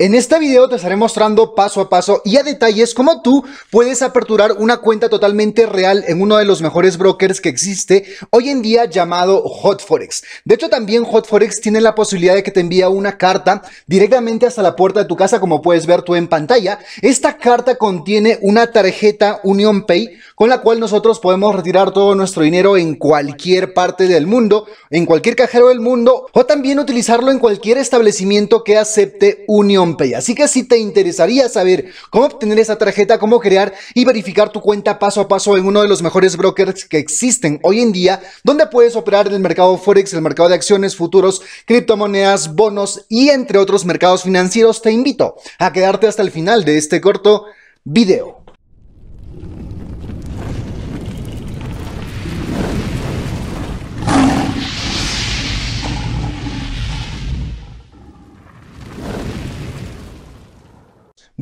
En este video te estaré mostrando paso a paso y a detalles cómo tú puedes aperturar una cuenta totalmente real en uno de los mejores brokers que existe hoy en día llamado HotForex. De hecho también HotForex tiene la posibilidad de que te envíe una carta directamente hasta la puerta de tu casa como puedes ver tú en pantalla. Esta carta contiene una tarjeta Union Pay con la cual nosotros podemos retirar todo nuestro dinero en cualquier parte del mundo, en cualquier cajero del mundo o también utilizarlo en cualquier establecimiento que acepte Union Así que si te interesaría saber cómo obtener esa tarjeta, cómo crear y verificar tu cuenta paso a paso en uno de los mejores brokers que existen hoy en día, donde puedes operar en el mercado Forex, el mercado de acciones, futuros, criptomonedas, bonos y entre otros mercados financieros, te invito a quedarte hasta el final de este corto video.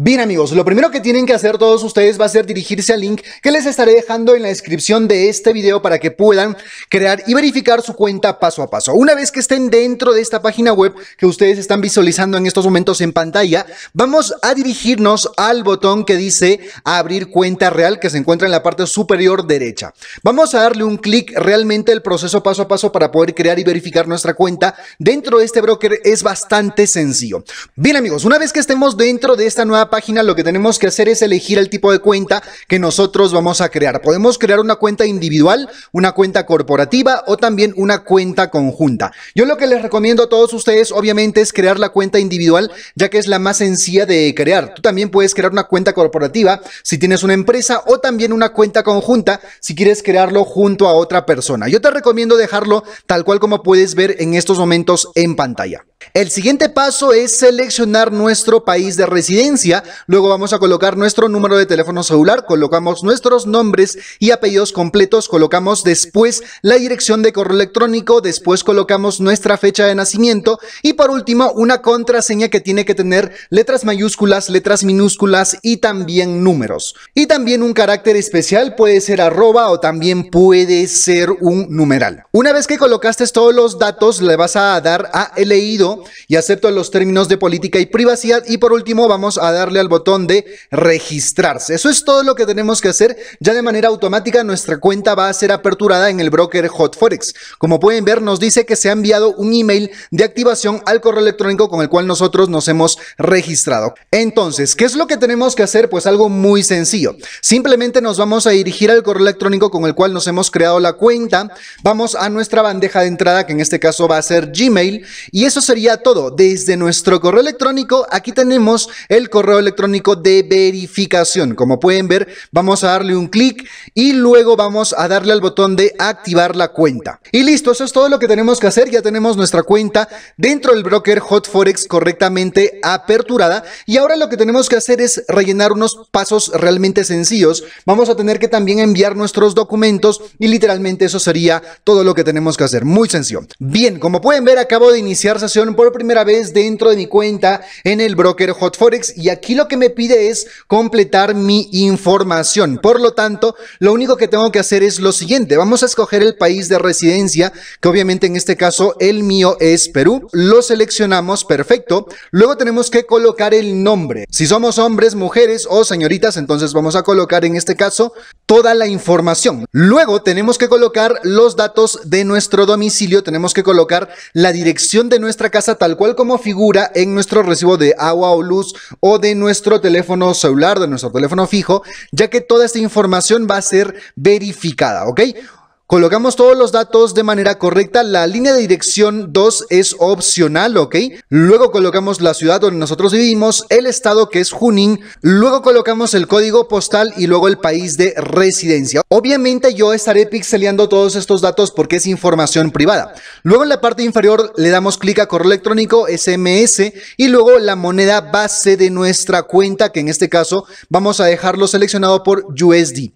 Bien amigos, lo primero que tienen que hacer todos ustedes va a ser dirigirse al link que les estaré dejando en la descripción de este video para que puedan crear y verificar su cuenta paso a paso. Una vez que estén dentro de esta página web que ustedes están visualizando en estos momentos en pantalla, vamos a dirigirnos al botón que dice abrir cuenta real que se encuentra en la parte superior derecha. Vamos a darle un clic, realmente el proceso paso a paso para poder crear y verificar nuestra cuenta dentro de este broker es bastante sencillo. Bien amigos, una vez que estemos dentro de esta nueva página lo que tenemos que hacer es elegir el tipo de cuenta que nosotros vamos a crear. Podemos crear una cuenta individual, una cuenta corporativa o también una cuenta conjunta. Yo lo que les recomiendo a todos ustedes obviamente es crear la cuenta individual ya que es la más sencilla de crear. Tú también puedes crear una cuenta corporativa si tienes una empresa o también una cuenta conjunta si quieres crearlo junto a otra persona. Yo te recomiendo dejarlo tal cual como puedes ver en estos momentos en pantalla. El siguiente paso es seleccionar nuestro país de residencia, luego vamos a colocar nuestro número de teléfono celular, colocamos nuestros nombres y apellidos completos, colocamos después la dirección de correo electrónico, después colocamos nuestra fecha de nacimiento y por último una contraseña que tiene que tener letras mayúsculas, letras minúsculas y también números. Y también un carácter especial puede ser arroba o también puede ser un numeral. Una vez que colocaste todos los datos le vas a dar a leído y acepto los términos de política y privacidad. Y por último, vamos a darle al botón de registrarse. Eso es todo lo que tenemos que hacer. Ya de manera automática nuestra cuenta va a ser aperturada en el broker Hotforex, Como pueden ver, nos dice que se ha enviado un email de activación al correo electrónico con el cual nosotros nos hemos registrado. Entonces, ¿qué es lo que tenemos que hacer? Pues algo muy sencillo. Simplemente nos vamos a dirigir al correo electrónico con el cual nos hemos creado la cuenta. Vamos a nuestra bandeja de entrada, que en este caso va a ser Gmail, y eso sería todo. Desde nuestro correo electrónico, aquí tenemos el correo electrónico de verificación. Como pueden ver, vamos a darle un clic y luego vamos a darle al botón de activar la cuenta. Y listo, eso es todo lo que tenemos que hacer. Ya tenemos nuestra cuenta dentro del broker Hot Forex correctamente aperturada. Y ahora lo que tenemos que hacer es rellenar unos pasos realmente sencillos. Vamos a tener que también enviar nuestros documentos y literalmente eso sería todo lo que tenemos que hacer. Muy sencillo. Bien, como pueden ver, acabo de iniciar sesión por primera vez dentro de mi cuenta en el broker HotForex y aquí lo que me pide es completar mi información. Por lo tanto, lo único que tengo que hacer es lo siguiente. Vamos a escoger el país de residencia, que obviamente en este caso el mío es Perú. Lo seleccionamos, perfecto. Luego tenemos que colocar el nombre. Si somos hombres, mujeres o señoritas, entonces vamos a colocar en este caso toda la información. Luego tenemos que colocar los datos de nuestro domicilio, tenemos que colocar la dirección de nuestra casa tal cual como figura en nuestro recibo de agua o luz o de nuestro teléfono celular, de nuestro teléfono fijo, ya que toda esta información va a ser verificada, ¿ok? Colocamos todos los datos de manera correcta. La línea de dirección 2 es opcional, ¿ok? Luego colocamos la ciudad donde nosotros vivimos, el estado que es Junín, luego colocamos el código postal y luego el país de residencia. Obviamente yo estaré pixeleando todos estos datos porque es información privada. Luego en la parte inferior le damos clic a correo electrónico, SMS y luego la moneda base de nuestra cuenta, que en este caso vamos a dejarlo seleccionado por USD.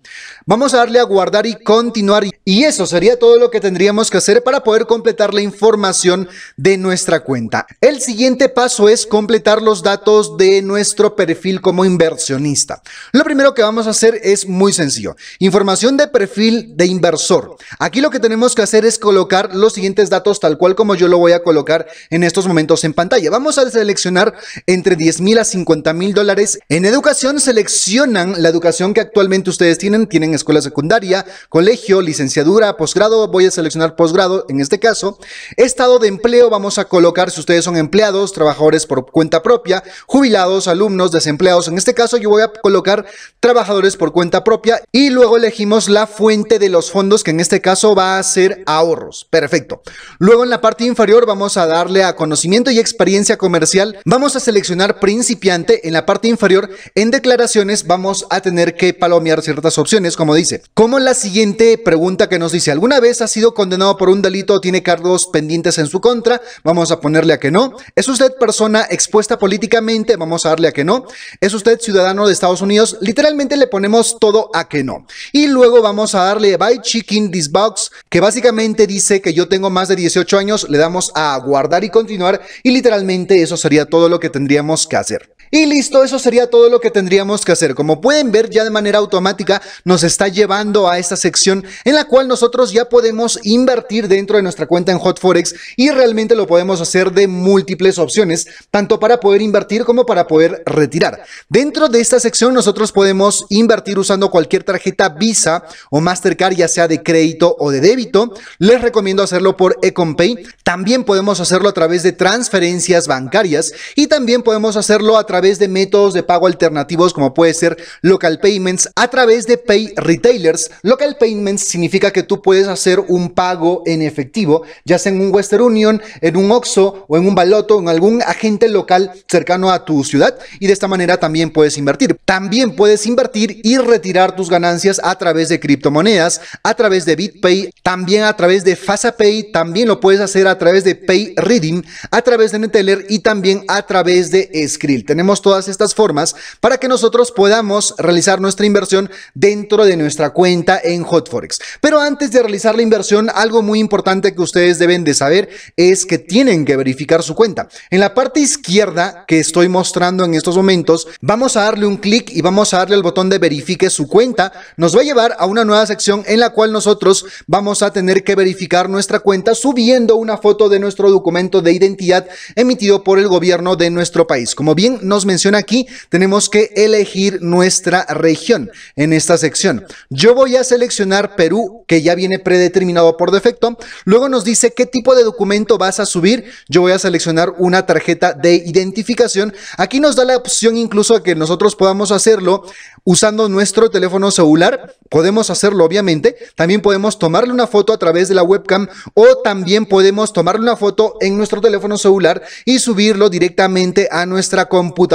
Vamos a darle a guardar y continuar y eso sería todo lo que tendríamos que hacer para poder completar la información de nuestra cuenta. El siguiente paso es completar los datos de nuestro perfil como inversionista. Lo primero que vamos a hacer es muy sencillo. Información de perfil de inversor. Aquí lo que tenemos que hacer es colocar los siguientes datos tal cual como yo lo voy a colocar en estos momentos en pantalla. Vamos a seleccionar entre 10 mil a 50 mil dólares. En educación seleccionan la educación que actualmente ustedes tienen. Tienen escuela secundaria, colegio, licenciado dura posgrado, voy a seleccionar posgrado en este caso. Estado de empleo vamos a colocar si ustedes son empleados, trabajadores por cuenta propia, jubilados, alumnos, desempleados. En este caso yo voy a colocar trabajadores por cuenta propia y luego elegimos la fuente de los fondos que en este caso va a ser ahorros. Perfecto. Luego en la parte inferior vamos a darle a conocimiento y experiencia comercial. Vamos a seleccionar principiante. En la parte inferior en declaraciones vamos a tener que palomear ciertas opciones como dice. Como la siguiente pregunta que nos dice, ¿alguna vez ha sido condenado por un delito tiene cargos pendientes en su contra? Vamos a ponerle a que no. ¿Es usted persona expuesta políticamente? Vamos a darle a que no. ¿Es usted ciudadano de Estados Unidos? Literalmente le ponemos todo a que no. Y luego vamos a darle by chicken this box, que básicamente dice que yo tengo más de 18 años, le damos a guardar y continuar y literalmente eso sería todo lo que tendríamos que hacer. Y listo, eso sería todo lo que tendríamos que hacer. Como pueden ver, ya de manera automática nos está llevando a esta sección en la cual nosotros ya podemos invertir dentro de nuestra cuenta en HotForex y realmente lo podemos hacer de múltiples opciones, tanto para poder invertir como para poder retirar. Dentro de esta sección nosotros podemos invertir usando cualquier tarjeta Visa o Mastercard, ya sea de crédito o de débito. Les recomiendo hacerlo por EcomPay. También podemos hacerlo a través de transferencias bancarias y también podemos hacerlo a través de métodos de pago alternativos como puede ser local payments a través de pay retailers. Local payments significa que tú puedes hacer un pago en efectivo, ya sea en un Western Union, en un Oxxo o en un Baloto, en algún agente local cercano a tu ciudad y de esta manera también puedes invertir. También puedes invertir y retirar tus ganancias a través de criptomonedas, a través de BitPay, también a través de FasaPay, también lo puedes hacer a través de Pay Reading, a través de Neteller y también a través de Skrill. Tenemos todas estas formas para que nosotros podamos realizar nuestra inversión dentro de nuestra cuenta en HotForex. Pero antes de realizar la inversión, algo muy importante que ustedes deben de saber es que tienen que verificar su cuenta. En la parte izquierda que estoy mostrando en estos momentos, vamos a darle un clic y vamos a darle al botón de verifique su cuenta. Nos va a llevar a una nueva sección en la cual nosotros vamos a tener que verificar nuestra cuenta subiendo una foto de nuestro documento de identidad emitido por el gobierno de nuestro país. Como bien no menciona aquí, tenemos que elegir nuestra región en esta sección. Yo voy a seleccionar Perú, que ya viene predeterminado por defecto. Luego nos dice qué tipo de documento vas a subir. Yo voy a seleccionar una tarjeta de identificación. Aquí nos da la opción incluso que nosotros podamos hacerlo usando nuestro teléfono celular. Podemos hacerlo, obviamente. También podemos tomarle una foto a través de la webcam o también podemos tomarle una foto en nuestro teléfono celular y subirlo directamente a nuestra computadora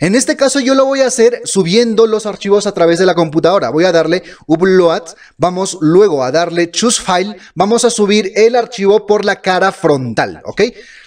en este caso yo lo voy a hacer subiendo los archivos a través de la computadora. Voy a darle upload, vamos luego a darle choose file, vamos a subir el archivo por la cara frontal, ¿ok?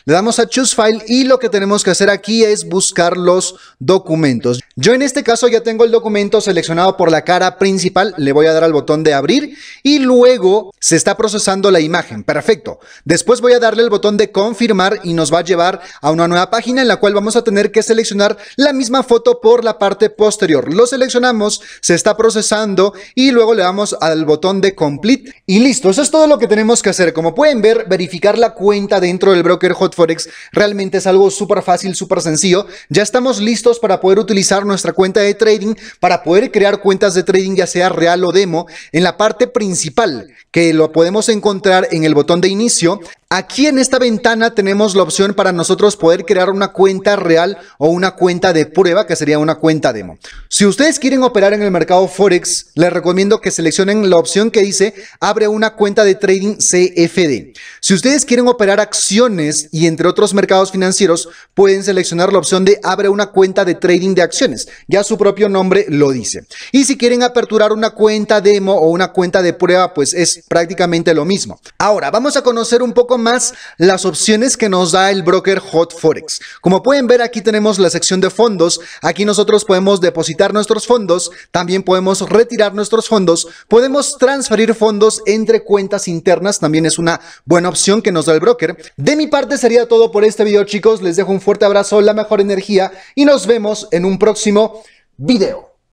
Le damos a Choose File y lo que tenemos que hacer aquí es buscar los documentos. Yo en este caso ya tengo el documento seleccionado por la cara principal. Le voy a dar al botón de abrir y luego se está procesando la imagen. Perfecto. Después voy a darle el botón de confirmar y nos va a llevar a una nueva página en la cual vamos a tener que seleccionar la misma foto por la parte posterior. Lo seleccionamos, se está procesando y luego le damos al botón de complete y listo. Eso es todo lo que tenemos que hacer. Como pueden ver, verificar la cuenta dentro del broker Hot. Forex realmente es algo súper fácil, súper sencillo. Ya estamos listos para poder utilizar nuestra cuenta de trading, para poder crear cuentas de trading ya sea real o demo en la parte principal que lo podemos encontrar en el botón de inicio Aquí en esta ventana tenemos la opción para nosotros poder crear una cuenta real o una cuenta de prueba, que sería una cuenta demo. Si ustedes quieren operar en el mercado Forex, les recomiendo que seleccionen la opción que dice abre una cuenta de trading CFD. Si ustedes quieren operar acciones y entre otros mercados financieros, pueden seleccionar la opción de abre una cuenta de trading de acciones. Ya su propio nombre lo dice. Y si quieren aperturar una cuenta demo o una cuenta de prueba, pues es prácticamente lo mismo. Ahora, vamos a conocer un poco más las opciones que nos da el broker Hot Forex. Como pueden ver, aquí tenemos la sección de fondos. Aquí nosotros podemos depositar nuestros fondos, también podemos retirar nuestros fondos, podemos transferir fondos entre cuentas internas, también es una buena opción que nos da el broker. De mi parte sería todo por este video, chicos. Les dejo un fuerte abrazo, la mejor energía y nos vemos en un próximo video.